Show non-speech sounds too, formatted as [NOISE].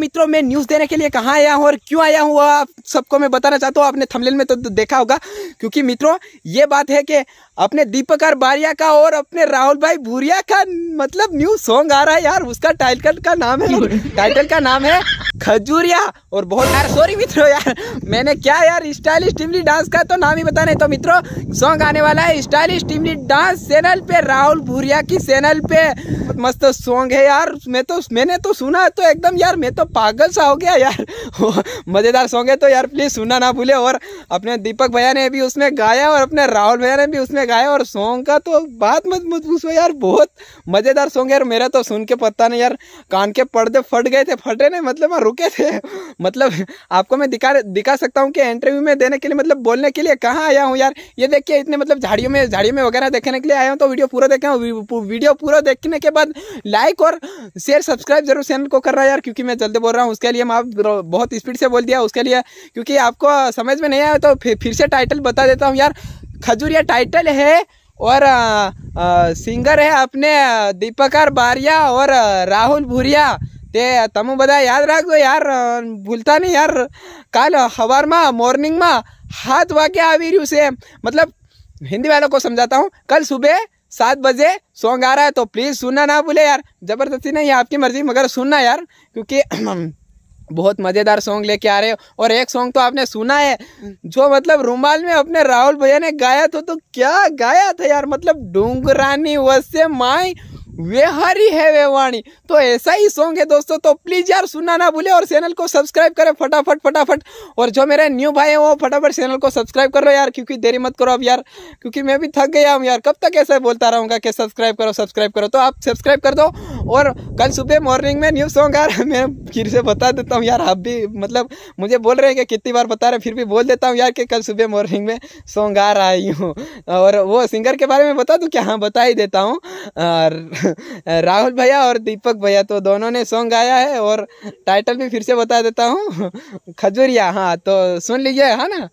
मित्रों मैं न्यूज़ देने के लिए कहाँ आया हूँ और क्यों आया हूँ आप सबको मैं बताना चाहता हूँ आपने थमलेन में तो देखा होगा क्योंकि मित्रों ये बात है कि अपने दीपकर बारिया का और अपने राहुल भाई भूरिया का मतलब न्यू सॉन्ग आ रहा है यार उसका टाइटल का नाम है टाइटल [LAUGHS] का नाम है खजूरिया और बहुत यार सॉरी मित्रों यार मैंने क्या यार स्टाइलिश टिमली डांस का तो नाम ही नहीं तो मित्रों सॉन्ग आने वाला है स्टाइलिश टिमली डांस चैनल पे राहुल भूरिया की चैनल पे मस्त सॉन्ग है यार मैं तो मैंने तो सुना तो एकदम यार मैं तो पागल सा हो गया यार [LAUGHS] मज़ेदार सॉन्ग है तो यार प्लीज़ सुनना ना भूले और अपने दीपक भैया ने भी उसमें गाया और अपने राहुल भैया ने भी उसमें गाया और सॉन्ग का तो बात मत मजबूत पूछो यार बहुत मज़ेदार सॉन्ग है यार मेरा तो सुन के पता नहीं यार कान के पर्दे फट गए थे फटे नहीं मतलब रुके थे मतलब आपको मैं दिखा दिखा सकता हूँ कि इंटरव्यू में देने के लिए मतलब बोलने के लिए कहाँ आया हूँ यार ये देखिए इतने मतलब झाड़ियों में झाड़ियों में वगैरह देखने के लिए आया हूँ तो वीडियो पूरा देखा वीडियो पूरा देखने के बाद लाइक और शेयर सब्सक्राइब जरूर चैनल को कर रहा है यार क्योंकि मैं जल्दी बोल रहा हूँ उसके लिए मैं बहुत स्पीड से बोल दिया उसके लिए क्योंकि आपको समझ में नहीं आया तो फिर से टाइटल बता देता हूँ यार खजूरिया टाइटल है और आ, आ, सिंगर है अपने दीपकार बारिया और राहुल भूरिया बदा याद रखो यार भूलता नहीं यार कल हवार माँ मॉर्निंग મોર્નિંગમાં हाथ વાગ્યા आवी रही उसे मतलब हिंदी वालों को समझाता हूँ कल सुबह सात बजे सॉन्ग आ रहा है तो प्लीज़ सुनना ना भूले यार ज़बरदस्ती नहीं है आपकी मर्ज़ी मगर सुनना यार क्योंकि बहुत मज़ेदार सॉन्ग लेके आ रहे हो और एक सॉन्ग तो आपने सुना है जो मतलब रूमाल में अपने राहुल भैया ने गाया तो, तो क्या गाया था यार मतलब डूंगरानी वसे माई वे हरी है वे वाणी तो ऐसा ही सॉन्ग है दोस्तों तो प्लीज़ यार सुनना ना भूले और चैनल को सब्सक्राइब करें फटाफट फटाफट और जो मेरे न्यू भाई हैं वो फटाफट चैनल को सब्सक्राइब कर लो यार क्योंकि देरी मत करो अब यार क्योंकि मैं भी थक गया हूँ यार कब तक ऐसा बोलता रहूँगा कि सब्सक्राइब करो सब्सक्राइब करो तो आप सब्सक्राइब कर दो और कल सुबह मॉर्निंग में न्यू सॉन्ग आ रहा है मैं फिर से बता देता हूँ यार आप भी मतलब मुझे बोल रहे हैं कि कितनी बार बता रहे फिर भी बोल देता हूँ यार कि कल सुबह मॉर्निंग में सॉन्ग आ रहा ही हूँ और वो सिंगर के बारे में बता दूँ क्या हाँ बता ही देता हूँ [LAUGHS] राहुल भैया और दीपक भैया तो दोनों ने सॉन्ग आया है और टाइटल भी फिर से बता देता हूँ [LAUGHS] खजूरिया हाँ तो सुन लीजिए है ना